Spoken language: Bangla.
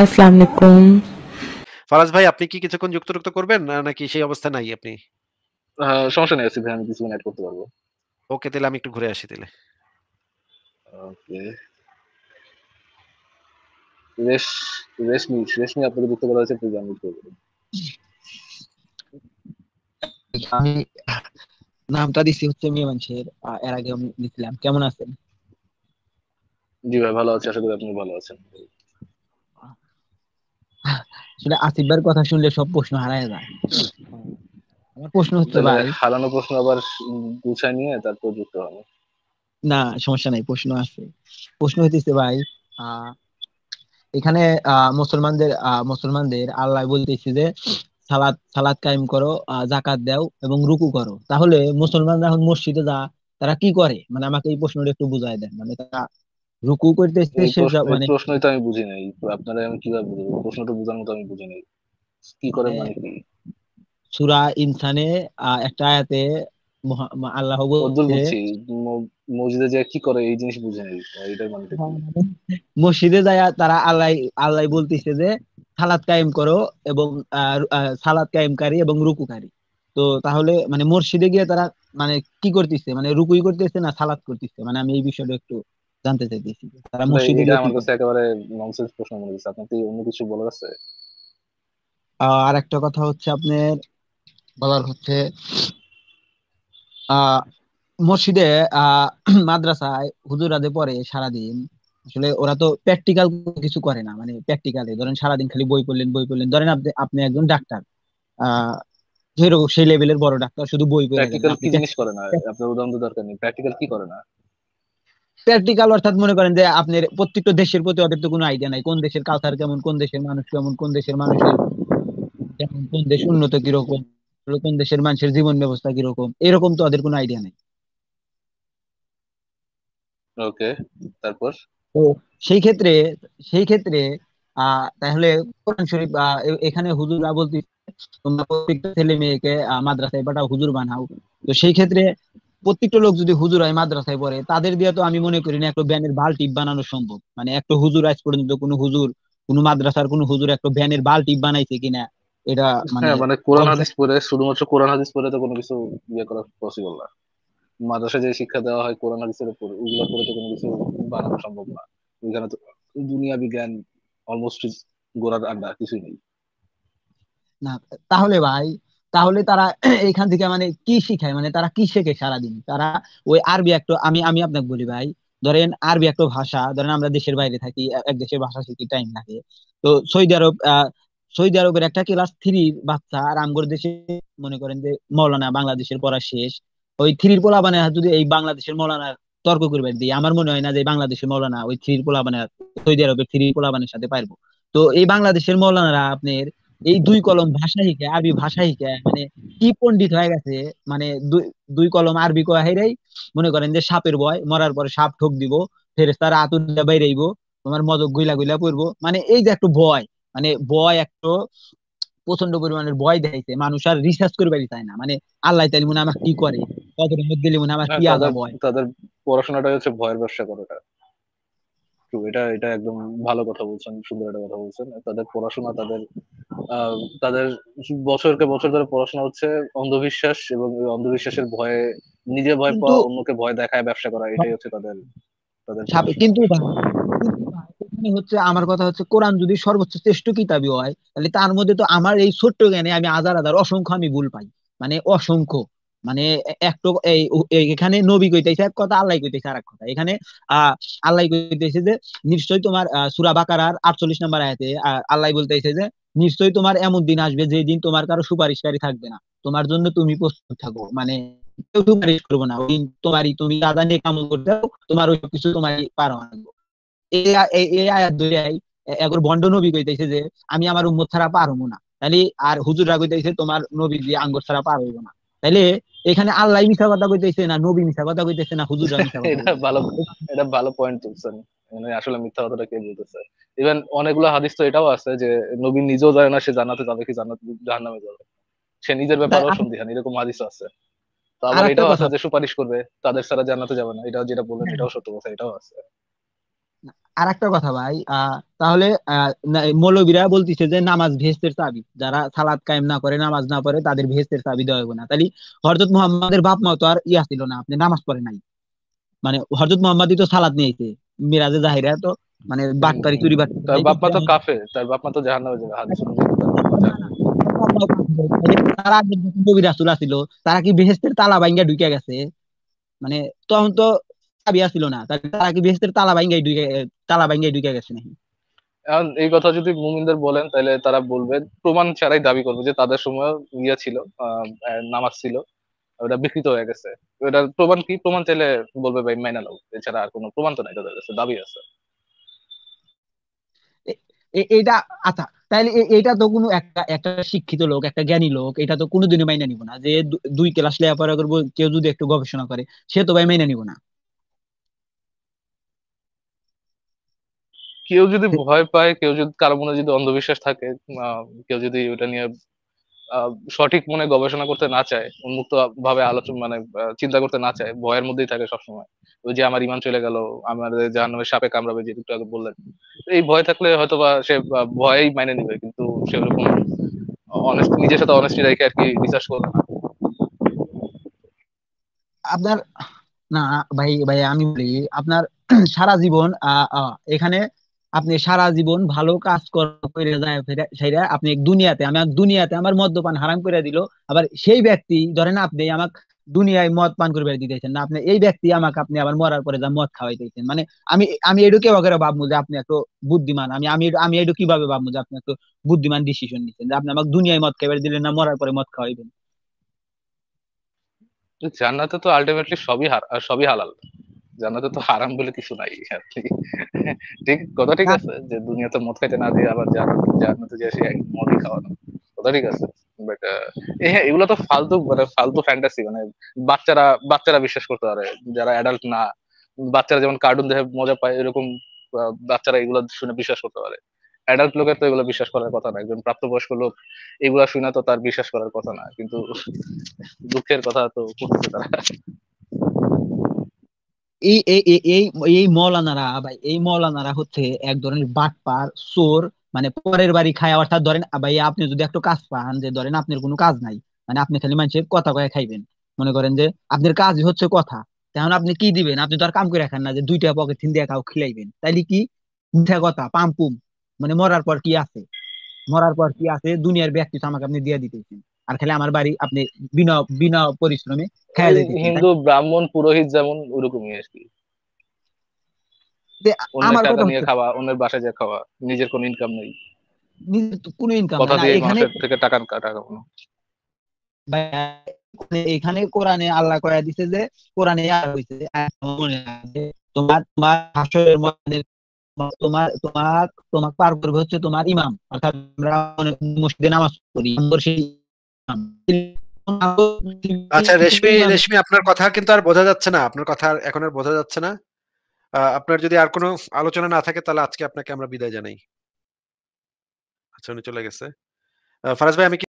আসসালামু আলাইকুম ফারাজ ভাই আপনি কি কিছুক্ষণ যুক্তরুক্ত করবেন নাকি সেই অবস্থা নাই আপনি হ্যাঁ, সমস্যা নেই ভাই আমি করতে পারবো ওকে তাহলে আমি একটু ঘুরে আসি তাহলে ওকে রেশ রেশমি রেশমি আপনাকে যুক্ত করা হয়েছে আমি আমি নামটা দিছি হচ্ছে মিয়া মানুষের এর আগে আমি দিছিলাম কেমন আছেন জি ভাই ভালো আছি আশা করি আপনি ভালো আছেন আসলে মানে আসিফবার কথা শুনলে সব প্রশ্ন হারায় যায় আমার প্রশ্ন হচ্ছে মানে ভাই হারানো প্রশ্ন আবার গুছায় নিয়ে তারপর যুক্ত হবে না সমস্যা নাই প্রশ্ন আছে প্রশ্ন হইতেছে ভাই এখানে মুসলমানদের মুসলমানদের আল্লাহ বলতেছে যে সালাদ সালাদ কায়েম করো জাকাত দাও এবং রুকু করো তাহলে মুসলমানরা এখন মসজিদে যা তারা কি করে মানে আমাকে এই প্রশ্নটা একটু বুঝাই দেন মানে তারা রুকু করতেছে সে মানে প্রশ্নই তো আমি বুঝি নাই আপনারা আমি কিভাবে বুঝবো প্রশ্নটা বোঝার মতো আমি বুঝি নাই কি করে হ্যাঁ। মানে কি সুরা ইনসানে একটা আয়াতে আল্লাহ বলছে মসজিদে যায় কি করে এই জিনিস বুঝে নাই এটাই মানে মসজিদে যায় তারা আল্লাহ আল্লাহ বলতেছে যে সালাত কায়েম করো এবং সালাত কায়েমকারী এবং রুকুকারী তো তাহলে মানে মসজিদে গিয়ে তারা মানে কি করতেছে মানে রুকুই করতেছে না সালাত করতেছে মানে আমি এই বিষয়টা একটু জানতে চাইতেছি তারা মসজিদে গিয়ে আমার কাছে একেবারে ননসেন্স প্রশ্ন মনে হচ্ছে আপনি কি অন্য কিছু বলার আছে আর একটা কথা হচ্ছে আপনার বলার হচ্ছে মসজিদে মাদ্রাসায় হুজুরাদের পরে সারাদিন আসলে ওরা তো প্র্যাকটিক্যাল কিছু করে না মানে প্র্যাকটিক্যালে ধরেন সারাদিন খালি বই পড়লেন বই পড়লেন ধরেন আপনি আপনি একজন ডাক্তার আহ সেই লেভেলের বড় ডাক্তার শুধু বই পড়ে প্র্যাকটিক্যাল কি জিনিস করে না আপনার উদাহরণ তো দরকার নেই প্র্যাকটিক্যাল কি করে না প্র্যাকটিক্যাল অর্থাৎ মনে করেন যে আপনার প্রত্যেকটা দেশের প্রতি ওদের তো কোনো আইডিয়া নাই কোন দেশের কালচার কেমন কোন দেশের মানুষ কেমন কোন দেশের মানুষের কেমন কোন দেশ উন্নত কিরকম কোন দেশের মানুষের জীবন ব্যবস্থা কিরকম এরকম তো ওদের কোনো আইডিয়া নাই ওকে তারপর তো সেই ক্ষেত্রে সেই ক্ষেত্রে আহ তাহলে কোরআন শরীফ এখানে হুজুরা বলতে তোমরা প্রত্যেকটা ছেলে মেয়েকে মাদ্রাসায় পাঠাও হুজুর বানাও তো সেই ক্ষেত্রে প্রত্যেকটা লোক যদি হুজুর হয় মাদ্রাসায় পড়ে তাদের দিয়ে তো আমি মনে করি না একটা ব্যানের টিপ বানানো সম্ভব মানে একটা হুজুর আজ পর্যন্ত কোনো হুজুর কোনো মাদ্রাসার কোনো হুজুর একটা ব্যানের টিপ বানাইছে কিনা এটা মানে হ্যাঁ, মানে কোরআন হাদিস পড়ে শুধুমাত্র কোরআন হাদিস পড়ে তো কোনো কিছু ইয়ে করা পসিবল না মাদ্রাসা যে শিক্ষা দেওয়া হয় কোরআন হাদিসের উপর ওইগুলো পড়ে তো কোনো কিছু বানানো সম্ভব না ওইখানে তো দুনিয়া বিজ্ঞান অলমোস্ট গোড়ার আড্ডা কিছুই নেই না তাহলে ভাই তাহলে তারা এখান থেকে মানে কি শিখায় মানে তারা কি শেখে সারাদিন তারা ওই আরবি একটা আমি আমি আপনাকে বলি ভাই ধরেন আরবি একটা ভাষা ধরেন আমরা দেশের বাইরে থাকি এক দেশের ভাষা শিখতে টাইম লাগে তো সৌদি আরব সৌদি আরবের একটা ক্লাস থ্রি বাচ্চা আর আমগর দেশে মনে করেন যে মৌলানা বাংলাদেশের পড়া শেষ ওই থ্রির পোলা মানে যদি এই বাংলাদেশের মৌলানার তর্ক করবেন দিই আমার মনে হয় না যে বাংলাদেশের মৌলানা ওই থ্রির পোলা মানে সৌদি আরবের থ্রির পোলা বানের সাথে পারবো তো এই বাংলাদেশের মৌলানারা আপনার এই দুই কলম ভাষা শিখে আরবি ভাষা শিখে মানে কি পণ্ডিত হয়ে গেছে মানে দুই কলম আরবি কয়া মনে করেন যে সাপের ভয় মরার পরে সাপ ঠোক দিব তার আতুর বাইরেইব তোমার মজক গুইলা গুইলা পড়বো মানে এই যে একটু ভয় মানে ভয় একটু প্রচন্ড পরিমাণের ভয় দেয় মানুষ আর রিসার্চ করে বাড়ি চায় না মানে আল্লাহ তাইলে মনে আমার কি করে কতটা মধ্যে মনে আমার কি হ্যাঁ, আদা ভয় তাদের পড়াশোনাটা হচ্ছে ভয়ের ব্যবসা করাটা এটা এটা একদম ভালো কথা বলছেন সুন্দর একটা কথা বলছেন তাদের পড়াশোনা তাদের তাদের বছরকে বছর ধরে পড়াশোনা হচ্ছে অন্ধবিশ্বাস এবং অন্ধবিশ্বাসের ভয়ে নিজে ভয় পাওয়া অন্যকে ভয় দেখায় ব্যবসা করা এটাই হচ্ছে তাদের তাদের কিন্তু হচ্ছে আমার কথা হচ্ছে কোরআন যদি সর্বোচ্চ শ্রেষ্ঠ কিতাবই হয় তাহলে তার মধ্যে তো আমার এই ছোট্ট জ্ঞানে আমি আজার আজার অসংখ্য আমি ভুল পাই মানে অসংখ্য মানে একটা এই এখানে নবী কইতেছে এক কথা আল্লাহ কইতেছে আরেক কথা এখানে আহ আল্লাহ কইতেছে যে নিশ্চয়ই তোমার সুরা বাকারার আটচল্লিশ নম্বর আয়াতে আল্লাহ বলতেছে যে নিশ্চয়ই তোমার এমন দিন আসবে যে দিন তোমার কারো সুপারিশকারী থাকবে না তোমার জন্য তুমি প্রস্তুত থাকো মানে কেউ সুপারিশ করবো না ওই তোমারই তুমি দাদা নিয়ে কামল করতে তোমার ওই কিছু এই একবার বন্ড নবী কইতেছে যে আমি আমার উম্মত ছাড়া পারবো না তাহলে আর হুজুররা কইতেছে তোমার নবী দিয়ে আঙ্গুর ছাড়া পার হইব না তাইলে এখানে আল্লাহ মিশা কথা কইতেছে না নবী মিশা কথা কইতেছে না হুজুর কথা ভালো এটা ভালো পয়েন্ট তুলছেন মানে আসলে মিথ্যা কথাটা কে বলতেছে ইভেন অনেকগুলো হাদিস তো এটাও আছে যে নবী নিজেও যায় না সে জানাতে যাবে কি জান্নাত নামে যাবে সে নিজের ব্যাপারেও সন্দিহান এরকম হাদিস আছে তারপর এটাও আছে যে সুপারিশ করবে তাদের ছাড়া জানাতে যাবে না যেটা বললেন এটাও সত্য কথা এটাও আছে আর একটা কথা ভাই তাহলে মৌলবীরা বলতেছে যে নামাজ ভেস্তের চাবি যারা সালাদ কায়েম না করে নামাজ না পড়ে তাদের ভেস্তের চাবি দেওয়া না তাহলে হরজত মোহাম্মদের বাপ মা তো আর ইয়া ছিল না আপনি নামাজ পড়ে নাই মানে হরজত মোহাম্মদই তো সালাদ নিয়েছে মিরাজে জাহিরা তো মানে বাটপারি চুরি বাটপারি তার বাপমা তো কাফে তার বাপমা তো জাহান্নামে যাবে হাদিস তারা আগে নবী রাসূল তারা কি বেহেশতের তালা ভাঙ্গা ঢুকে গেছে মানে তখন তো চাবি আছিল না তারা কি বেহেশতের তালা ভাঙ্গা ঢুকে তালা ভাঙ্গা ঢুকে গেছে নাকি এখন এই কথা যদি মুমিনদের বলেন তাহলে তারা বলবে প্রমাণ ছাড়াই দাবি করবে যে তাদের সময় ইয়া ছিল নামাজ ছিল ওটা বিকৃত হয়ে গেছে ওটা প্রমাণ কি প্রমাণ চাইলে বলবে ভাই মাইনা নাও এছাড়া আর কোনো প্রমাণ তো নাই তাদের কাছে দাবি আছে এটা আচ্ছা তাহলে এটা তো কোনো একটা একটা শিক্ষিত লোক একটা জ্ঞানী লোক এটা তো কোনোদিনই মাইনে নিব না যে দুই ক্লাস লেখাপড়া করবো কেউ যদি একটু গবেষণা করে সে তো ভাই মাইনে নিব না কেউ যদি ভয় পায় কেউ যদি কারো মনে যদি অন্ধবিশ্বাস থাকে কেউ যদি ওটা নিয়ে সঠিক মনে গবেষণা করতে না চায় উন্মুক্ত ভাবে আলোচনা মানে চিন্তা করতে না চায় ভয়ের মধ্যেই থাকে সবসময় ওই যে আমার ইমান চলে গেল আমাদের জাহান নামে সাপে কামড়াবে যেটুকু আগে বললেন এই ভয় থাকলে হয়তো বা সে ভয়েই মাইনে নিবে কিন্তু সে ওরকম অনেস্ট নিজের সাথে অনেস্টি রেখে আর কি বিশ্বাস করবে না আপনার না ভাই ভাই আমি বলি আপনার সারা জীবন এখানে আপনি সারা জীবন ভালো কাজ করে যায় সেটা আপনি দুনিয়াতে আমার দুনিয়াতে আমার মদ্যপান হারাম করে দিল আবার সেই ব্যক্তি ধরেন আপনি আমাকে দুনিয়ায় মদ পান করে বেড়ে দিতেছেন না আপনি এই ব্যক্তি আমাকে আপনি আবার মরার পরে যা মদ দিয়েছেন মানে আমি আমি এটু কেউ করে ভাববো যে আপনি একটু বুদ্ধিমান আমি আমি আমি এটু কিভাবে ভাববো যে আপনি একটু বুদ্ধিমান ডিসিশন নিচ্ছেন যে আপনি আমাকে দুনিয়ায় মদ খাইবার দিলেন না মরার পরে মদ খাওয়াইবেন জান্নাতে তো আলটিমেটলি সবই সবই হালাল জানাতে তো হারাম বলে কিছু নাই আর কি ঠিক কথা ঠিক আছে যে দুনিয়াতে মদ খাইতে না দিয়ে আবার জান্নাতে যে সে মদই খাওয়ানো কথা ঠিক আছে বাট হ্যাঁ এগুলো তো ফালতু মানে ফালতু ফ্যান্টাসি মানে বাচ্চারা বাচ্চারা বিশ্বাস করতে পারে যারা অ্যাডাল্ট না বাচ্চারা যেমন কার্টুন দেখে মজা পায় এরকম বাচ্চারা এগুলো শুনে বিশ্বাস করতে পারে অ্যাডাল্ট লোকের তো এগুলো বিশ্বাস করার কথা না একজন প্রাপ্তবয়স্ক লোক এগুলো শুনে তো তার বিশ্বাস করার কথা না কিন্তু দুঃখের কথা তো তারা এই এই এই মৌলানারা ভাই এই মৌলানারা হচ্ছে এক ধরনের বাটপার চোর মানে পরের বাড়ি খায় অর্থাৎ ধরেন ভাই আপনি যদি একটু কাজ পান যে ধরেন আপনার কোনো কাজ নাই মানে আপনি খালি মানুষের কথা কয়ে খাইবেন মনে করেন যে আপনার কাজই হচ্ছে কথা তেমন আপনি কি দিবেন আপনি তো আর কাম করে রাখেন না যে দুইটা পকেট তিন দিয়ে কাউ খিলাইবেন তাইলে কি মিঠা কথা পাম্পুম মানে মরার পর কি আছে মরার পর কি আছে দুনিয়ার ব্যক্তিত্ব আমাকে আপনি দিয়ে দিতেছেন আর খালি আমার বাড়ি আপনি বিনা বিনা পরিশ্রমে খেয়ে হিন্দু ব্রাহ্মণ পুরোহিত যেমন ওরকমই আর কি আমার কথা নিয়ে খাওয়া অন্যের বাসায় খাওয়া নিজের কোনো ইনকাম নেই কোনো ইনকাম এখানে থেকে টাকা কোনো এখানে কোরআনে আল্লাহ কয়া দিছে যে কোরআনে হইছে তোমার তোমার হাসরের তোমার তোমার তোমার পার করবে হচ্ছে তোমার ইমাম অর্থাৎ আমরা মসজিদে নামাজ পড়ি আচ্ছা রেশমি রেশমি আপনার কথা কিন্তু আর বোঝা যাচ্ছে না আপনার কথা এখন আর বোঝা যাচ্ছে না আপনার যদি আর কোনো আলোচনা না থাকে তাহলে আজকে আপনাকে আমরা বিদায় জানাই আচ্ছা উনি চলে গেছে ফারাজ ভাই আমি